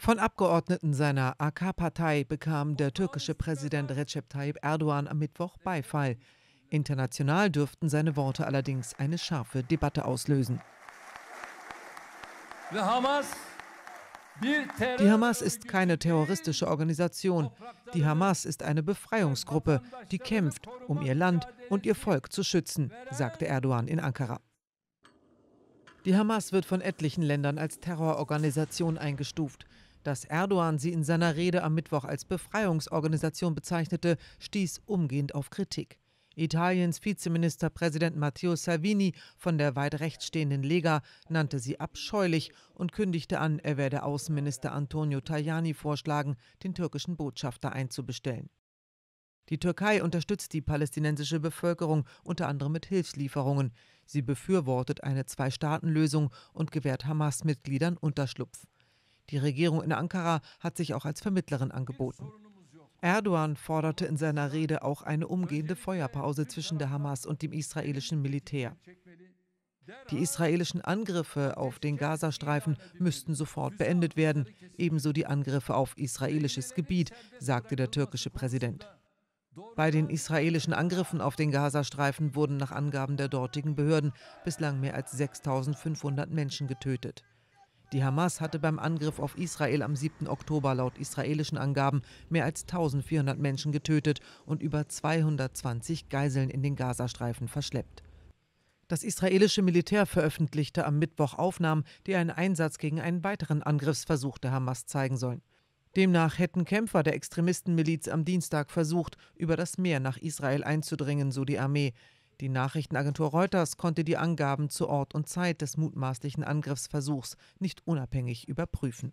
Von Abgeordneten seiner AK-Partei bekam der türkische Präsident Recep Tayyip Erdogan am Mittwoch Beifall. International dürften seine Worte allerdings eine scharfe Debatte auslösen. Die Hamas ist keine terroristische Organisation. Die Hamas ist eine Befreiungsgruppe, die kämpft, um ihr Land und ihr Volk zu schützen, sagte Erdogan in Ankara. Die Hamas wird von etlichen Ländern als Terrororganisation eingestuft. Dass Erdogan sie in seiner Rede am Mittwoch als Befreiungsorganisation bezeichnete, stieß umgehend auf Kritik. Italiens Vizeministerpräsident Matteo Salvini von der weit rechts stehenden Lega nannte sie abscheulich und kündigte an, er werde Außenminister Antonio Tajani vorschlagen, den türkischen Botschafter einzubestellen. Die Türkei unterstützt die palästinensische Bevölkerung unter anderem mit Hilfslieferungen. Sie befürwortet eine Zwei-Staaten-Lösung und gewährt Hamas-Mitgliedern Unterschlupf. Die Regierung in Ankara hat sich auch als Vermittlerin angeboten. Erdogan forderte in seiner Rede auch eine umgehende Feuerpause zwischen der Hamas und dem israelischen Militär. Die israelischen Angriffe auf den Gazastreifen müssten sofort beendet werden, ebenso die Angriffe auf israelisches Gebiet, sagte der türkische Präsident. Bei den israelischen Angriffen auf den Gazastreifen wurden nach Angaben der dortigen Behörden bislang mehr als 6500 Menschen getötet. Die Hamas hatte beim Angriff auf Israel am 7. Oktober laut israelischen Angaben mehr als 1400 Menschen getötet und über 220 Geiseln in den Gazastreifen verschleppt. Das israelische Militär veröffentlichte am Mittwoch Aufnahmen, die einen Einsatz gegen einen weiteren Angriffsversuch der Hamas zeigen sollen. Demnach hätten Kämpfer der Extremistenmiliz am Dienstag versucht, über das Meer nach Israel einzudringen, so die Armee. Die Nachrichtenagentur Reuters konnte die Angaben zu Ort und Zeit des mutmaßlichen Angriffsversuchs nicht unabhängig überprüfen.